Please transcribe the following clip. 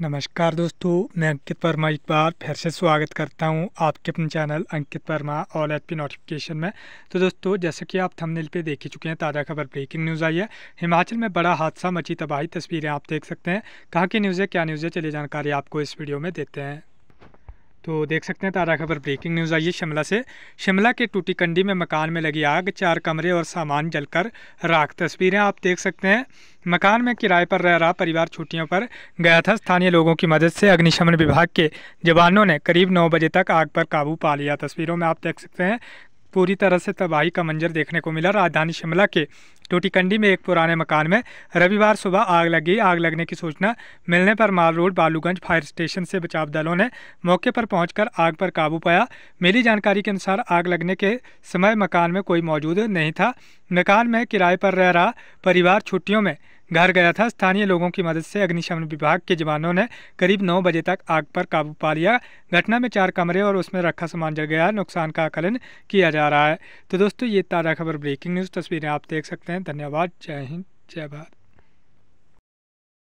नमस्कार दोस्तों मैं अंकित वर्मा एक बार फिर से स्वागत करता हूं आपके अपने channel Ankit Verma all H P notification में तो दोस्तों जैसे कि आप थंबनेल पे देख ही चुके हैं ताज़ा खबर ब्रेकिंग न्यूज़ आई है हिमाचल में बड़ा हादसा मची तबाही तस्वीरें आप देख सकते हैं कहाँ की न्यूज़ है क्या न्यूज़ है चलिए जानकारी आपको इस वीडियो में देते हैं तो देख सकते हैं ताज़ा खबर ब्रेकिंग न्यूज़ आई है शिमला से शिमला के टूटीकंडी में मकान में लगी आग चार कमरे और सामान जलकर राख तस्वीरें आप देख सकते हैं मकान में किराए पर रह रहा परिवार छुट्टियों पर गया था स्थानीय लोगों की मदद से अग्निशमन विभाग के जवानों ने करीब नौ बजे तक आग पर काबू पा लिया तस्वीरों में आप देख सकते हैं पूरी तरह से तबाही का मंजर देखने को मिला राजधानी शिमला के टोटीकंडी में एक पुराने मकान में रविवार सुबह आग लगी आग लगने की सूचना मिलने पर Mall Road Baluganj fire station से बचाव दलों ने मौके पर पहुंचकर आग पर काबू पाया मिली जानकारी के अनुसार आग लगने के समय मकान में कोई मौजूद नहीं था मकान में किराए पर रह रहा परिवार छुट्टियों में घर गया था स्थानीय लोगों की मदद से अग्निशमन विभाग के जवानों ने करीब नौ बजे तक आग पर काबू पा लिया घटना में चार कमरे और उसमें रखा सामान जल गया नुकसान का आकलन किया जा रहा है तो दोस्तों ये ताज़ा खबर ब्रेकिंग न्यूज़ तस्वीरें आप देख सकते हैं धन्यवाद जय हिंद जय भारत